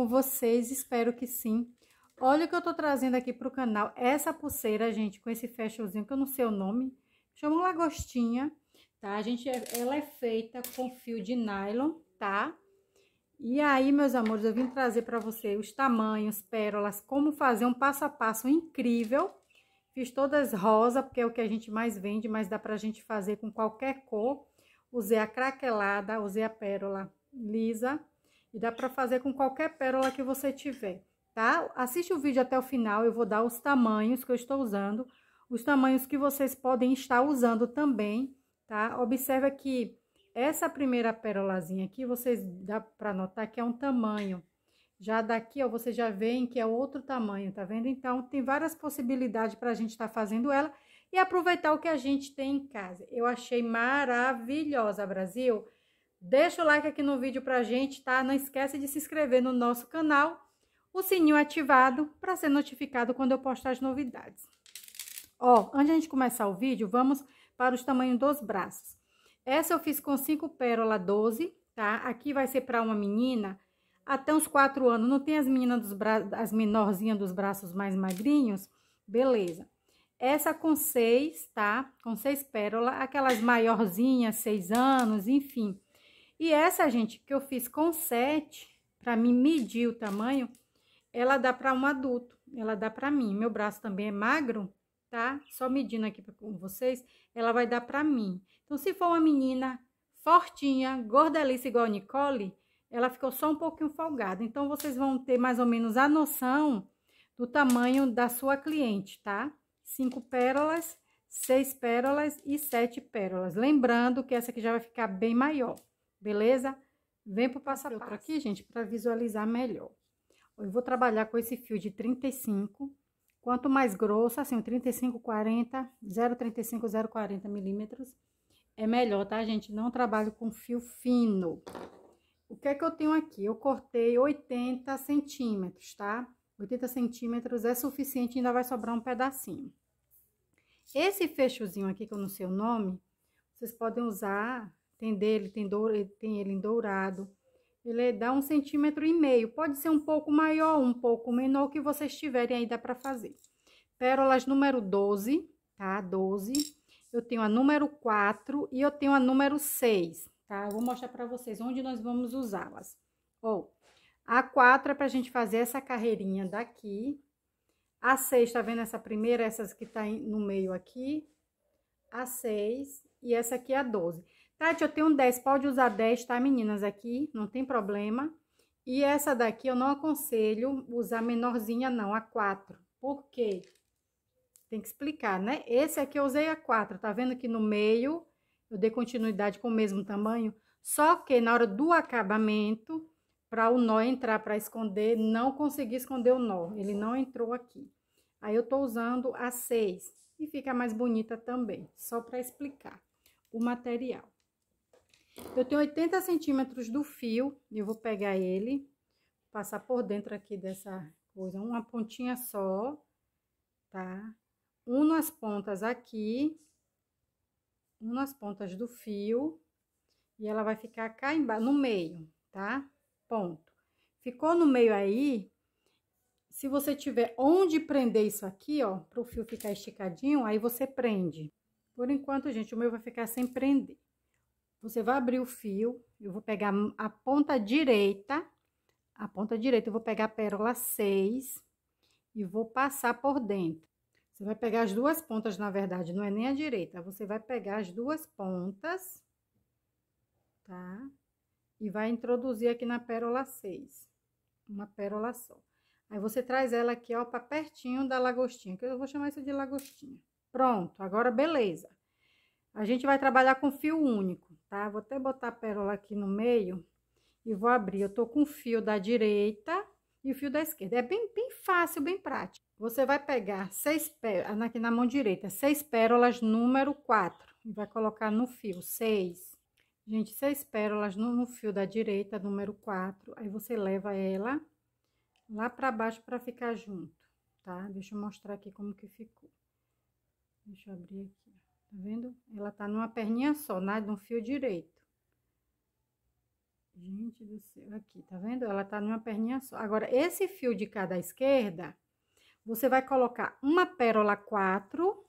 com vocês, espero que sim. Olha o que eu tô trazendo aqui pro canal, essa pulseira, gente, com esse fechelzinho, que eu não sei o nome, chama lagostinha, tá? A gente, é, ela é feita com fio de nylon, tá? E aí, meus amores, eu vim trazer para você os tamanhos, pérolas, como fazer um passo a passo incrível. Fiz todas rosa, porque é o que a gente mais vende, mas dá pra gente fazer com qualquer cor. Usei a craquelada, usei a pérola lisa, e dá para fazer com qualquer pérola que você tiver, tá? Assiste o vídeo até o final, eu vou dar os tamanhos que eu estou usando, os tamanhos que vocês podem estar usando também, tá? Observe que essa primeira pérolazinha aqui, vocês dá para notar que é um tamanho. Já daqui, ó, vocês já veem que é outro tamanho, tá vendo? Então, tem várias possibilidades para a gente estar tá fazendo ela e aproveitar o que a gente tem em casa. Eu achei maravilhosa, Brasil! Deixa o like aqui no vídeo pra gente, tá? Não esquece de se inscrever no nosso canal, o sininho ativado para ser notificado quando eu postar as novidades. Ó, antes de a gente começar o vídeo, vamos para os tamanhos dos braços. Essa eu fiz com 5 pérola 12, tá? Aqui vai ser para uma menina até uns 4 anos. Não tem as meninas dos braços, as menorzinhas dos braços mais magrinhos? Beleza. Essa com 6, tá? Com 6 pérola, aquelas maiorzinhas, 6 anos, enfim e essa, gente, que eu fiz com 7, para mim medir o tamanho, ela dá para um adulto, ela dá para mim. Meu braço também é magro, tá? Só medindo aqui com vocês, ela vai dar para mim. Então, se for uma menina fortinha, gordelice igual a Nicole, ela ficou só um pouquinho folgada. Então, vocês vão ter mais ou menos a noção do tamanho da sua cliente, tá? Cinco pérolas, seis pérolas e sete pérolas. Lembrando que essa aqui já vai ficar bem maior beleza? Vem pro passo a passo aqui, gente, para visualizar melhor. Eu vou trabalhar com esse fio de 35, quanto mais grosso, assim, 35, 40, 0,35, 0,40 milímetros, é melhor, tá, gente? Não trabalho com fio fino. O que é que eu tenho aqui? Eu cortei 80 centímetros, tá? 80 centímetros é suficiente, ainda vai sobrar um pedacinho. Esse fechozinho aqui, que eu não sei o nome, vocês podem usar tem dele, tem, do, tem ele em dourado. Ele dá um centímetro e meio. Pode ser um pouco maior, um pouco menor, que vocês tiverem aí, dá pra fazer. Pérolas número 12, tá? 12. Eu tenho a número 4 e eu tenho a número 6, tá? Eu vou mostrar pra vocês onde nós vamos usá-las. Ó, a 4 é pra gente fazer essa carreirinha daqui. A 6, tá vendo essa primeira, essas que tá no meio aqui? A 6 e essa aqui é a 12. Tati, eu tenho 10, pode usar 10, tá, meninas, aqui, não tem problema. E essa daqui eu não aconselho usar menorzinha não, a 4. Por quê? Tem que explicar, né? Esse aqui eu usei a 4, tá vendo que no meio eu dei continuidade com o mesmo tamanho? Só que na hora do acabamento, para o nó entrar para esconder, não consegui esconder o nó, ele não entrou aqui. Aí eu tô usando a 6 e fica mais bonita também, só para explicar o material. Eu tenho 80 centímetros do fio, eu vou pegar ele, passar por dentro aqui dessa coisa, uma pontinha só, tá? Uno as pontas aqui, uno as pontas do fio, e ela vai ficar cá embaixo, no meio, tá? Ponto. Ficou no meio aí, se você tiver onde prender isso aqui, ó, para o fio ficar esticadinho, aí você prende. Por enquanto, gente, o meu vai ficar sem prender. Você vai abrir o fio, eu vou pegar a ponta direita, a ponta direita eu vou pegar a pérola 6 e vou passar por dentro. Você vai pegar as duas pontas, na verdade, não é nem a direita. Você vai pegar as duas pontas, tá? E vai introduzir aqui na pérola 6, uma pérola só. Aí, você traz ela aqui, ó, pra pertinho da lagostinha, que eu vou chamar isso de lagostinha. Pronto, agora beleza. A gente vai trabalhar com fio único tá? Vou até botar a pérola aqui no meio e vou abrir. Eu tô com o fio da direita e o fio da esquerda. É bem, bem fácil, bem prático. Você vai pegar seis pérolas, aqui na mão direita, seis pérolas número quatro E vai colocar no fio, seis. Gente, seis pérolas no, no fio da direita, número quatro. Aí você leva ela lá pra baixo pra ficar junto, tá? Deixa eu mostrar aqui como que ficou. Deixa eu abrir aqui, Tá vendo? Ela tá numa perninha só, nada de um fio direito. Gente do céu, aqui, tá vendo? Ela tá numa perninha só. Agora, esse fio de cada esquerda, você vai colocar uma pérola 4,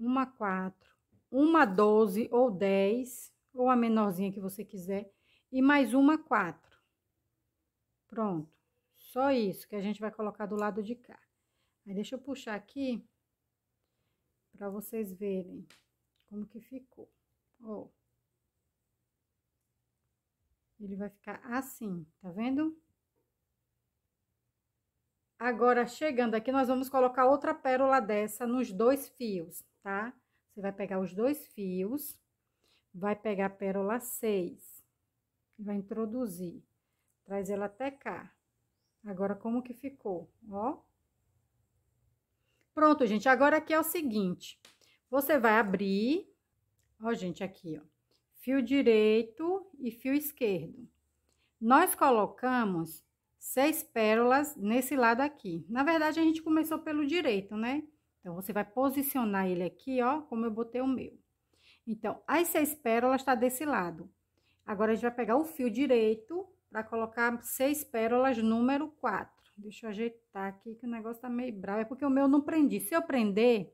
uma 4, uma 12 ou 10, ou a menorzinha que você quiser, e mais uma 4. Pronto. Só isso que a gente vai colocar do lado de cá. Aí, deixa eu puxar aqui para vocês verem como que ficou. Ó. Ele vai ficar assim, tá vendo? Agora, chegando aqui, nós vamos colocar outra pérola dessa nos dois fios, tá? Você vai pegar os dois fios, vai pegar a pérola 6, vai introduzir, traz ela até cá. Agora, como que ficou? Ó. Pronto, gente, agora aqui é o seguinte. Você vai abrir, ó, gente, aqui, ó, fio direito e fio esquerdo. Nós colocamos seis pérolas nesse lado aqui. Na verdade, a gente começou pelo direito, né? Então, você vai posicionar ele aqui, ó, como eu botei o meu. Então, as seis pérolas tá desse lado. Agora, a gente vai pegar o fio direito para colocar seis pérolas número quatro. Deixa eu ajeitar aqui que o negócio tá meio bravo. É porque o meu não prendi. Se eu prender,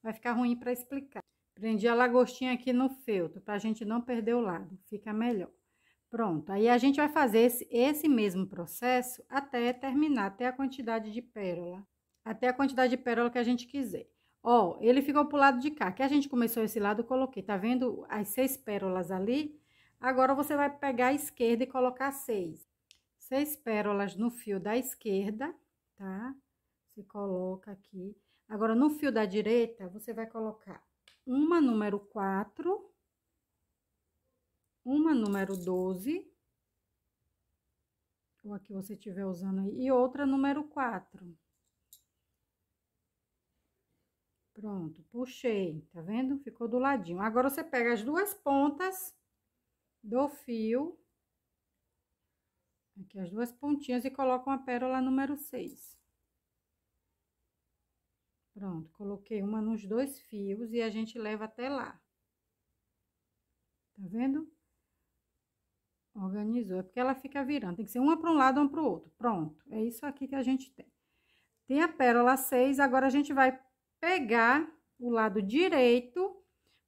vai ficar ruim para explicar. Prendi a lagostinha aqui no feltro, pra gente não perder o lado. Fica melhor. Pronto. Aí a gente vai fazer esse, esse mesmo processo até terminar, até a quantidade de pérola. Até a quantidade de pérola que a gente quiser. Ó, ele ficou pro lado de cá. Que a gente começou esse lado, eu coloquei. Tá vendo as seis pérolas ali? Agora, você vai pegar a esquerda e colocar seis seis pérolas no fio da esquerda, tá? Você coloca aqui. Agora, no fio da direita, você vai colocar uma número 4, uma número 12, ou aqui você estiver usando aí, e outra número 4. Pronto, puxei, tá vendo? Ficou do ladinho. Agora, você pega as duas pontas do fio Aqui as duas pontinhas e coloco uma pérola número 6. Pronto, coloquei uma nos dois fios e a gente leva até lá. Tá vendo? Organizou, é porque ela fica virando, tem que ser uma para um lado, uma para o outro. Pronto, é isso aqui que a gente tem. Tem a pérola 6, agora a gente vai pegar o lado direito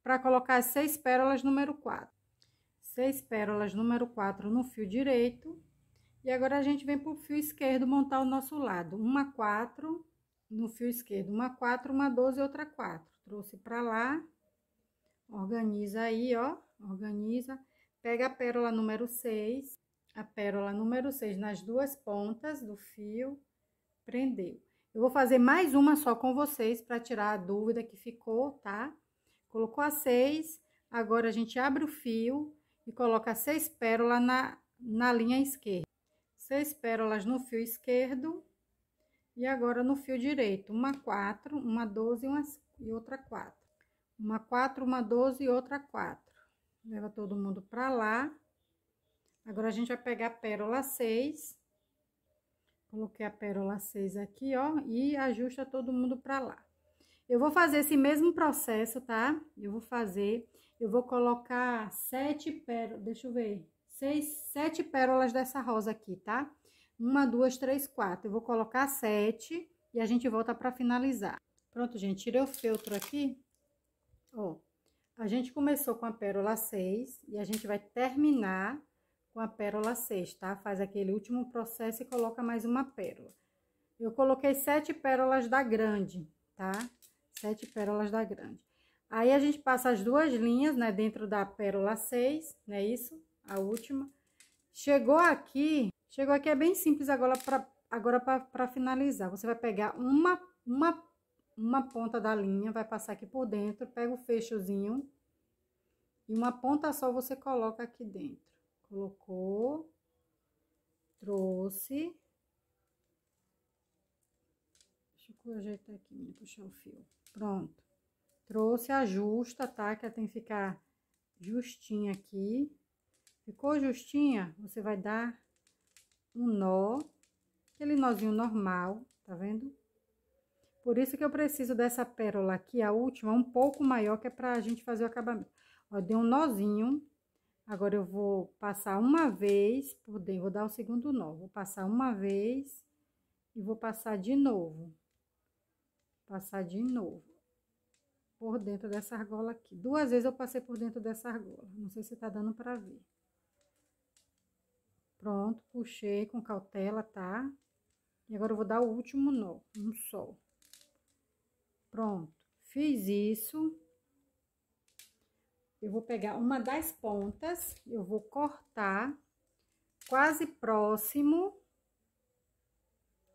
para colocar seis pérolas número 4. Seis pérolas número 4 no fio direito. E agora a gente vem pro fio esquerdo montar o nosso lado. Uma quatro, no fio esquerdo, uma quatro, uma doze e outra quatro. Trouxe pra lá, organiza aí, ó, organiza. Pega a pérola número seis, a pérola número seis nas duas pontas do fio, prendeu. Eu vou fazer mais uma só com vocês para tirar a dúvida que ficou, tá? Colocou a seis, agora a gente abre o fio e coloca seis pérolas na, na linha esquerda seis pérolas no fio esquerdo e agora no fio direito, uma 4, uma 12 uma, e outra 4. Uma 4, uma 12 e outra 4. Leva todo mundo para lá. Agora a gente vai pegar a pérola 6. Coloquei a pérola 6 aqui, ó, e ajusta todo mundo para lá. Eu vou fazer esse mesmo processo, tá? Eu vou fazer, eu vou colocar sete pérolas, deixa eu ver, seis, sete pérolas dessa rosa aqui, tá? Uma, duas, três, quatro. Eu vou colocar sete e a gente volta pra finalizar. Pronto, gente, tirei o feltro aqui. Ó, a gente começou com a pérola seis e a gente vai terminar com a pérola seis, tá? Faz aquele último processo e coloca mais uma pérola. Eu coloquei sete pérolas da grande, tá? Sete pérolas da grande. Aí, a gente passa as duas linhas, né, dentro da pérola 6, não é isso? a última. Chegou aqui, chegou aqui é bem simples agora para agora para finalizar. Você vai pegar uma, uma, uma ponta da linha, vai passar aqui por dentro, pega o fechozinho e uma ponta só você coloca aqui dentro. Colocou, trouxe. Deixa eu ajeitar aqui, minha, puxar o fio. Pronto. Trouxe, ajusta, tá? Que ela tem que ficar justinha aqui. Ficou justinha? Você vai dar um nó, aquele nozinho normal, tá vendo? Por isso que eu preciso dessa pérola aqui, a última, um pouco maior, que é pra gente fazer o acabamento. Ó, dei um nozinho, agora eu vou passar uma vez por dentro, vou dar o segundo nó. Vou passar uma vez e vou passar de novo. Passar de novo. Por dentro dessa argola aqui. Duas vezes eu passei por dentro dessa argola, não sei se tá dando pra ver. Pronto, puxei com cautela, tá? E agora eu vou dar o último nó, um sol. Pronto, fiz isso. Eu vou pegar uma das pontas, eu vou cortar quase próximo,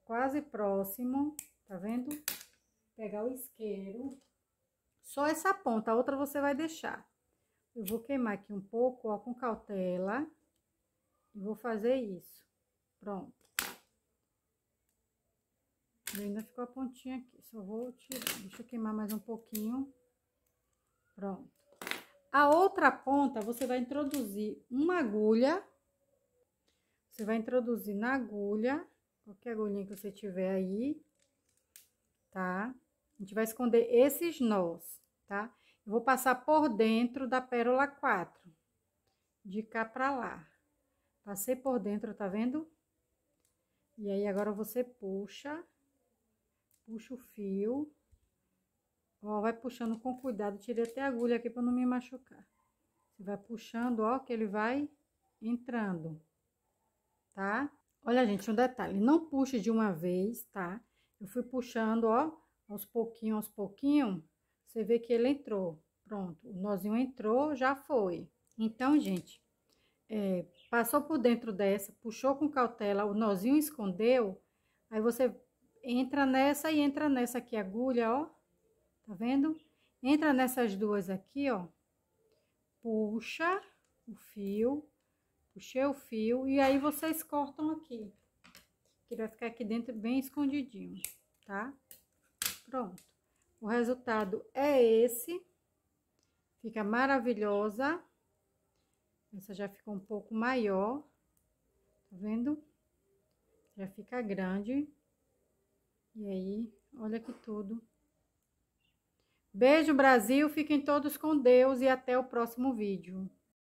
quase próximo, tá vendo? Pegar o isqueiro, só essa ponta, a outra você vai deixar. Eu vou queimar aqui um pouco, ó, com cautela vou fazer isso. Pronto. E ainda ficou a pontinha aqui. Só vou tirar. Deixa eu queimar mais um pouquinho. Pronto. A outra ponta, você vai introduzir uma agulha. Você vai introduzir na agulha. Qualquer agulhinha que você tiver aí. Tá? A gente vai esconder esses nós, tá? Eu vou passar por dentro da pérola 4. De cá pra lá. Passei por dentro, tá vendo? E aí, agora você puxa, puxa o fio. Ó, vai puxando com cuidado. Tirei até a agulha aqui pra não me machucar. Você vai puxando, ó, que ele vai entrando, tá? Olha, gente, um detalhe. Não puxe de uma vez, tá? Eu fui puxando, ó, aos pouquinho, aos pouquinho. Você vê que ele entrou. Pronto, o nozinho entrou, já foi. Então, gente, é, passou por dentro dessa, puxou com cautela, o nozinho escondeu, aí você entra nessa e entra nessa aqui, agulha, ó, tá vendo? Entra nessas duas aqui, ó, puxa o fio, puxei o fio e aí vocês cortam aqui, que vai ficar aqui dentro bem escondidinho, tá? Pronto. O resultado é esse. Fica maravilhosa. Essa já ficou um pouco maior, tá vendo? Já fica grande. E aí, olha que tudo. Beijo, Brasil. Fiquem todos com Deus e até o próximo vídeo.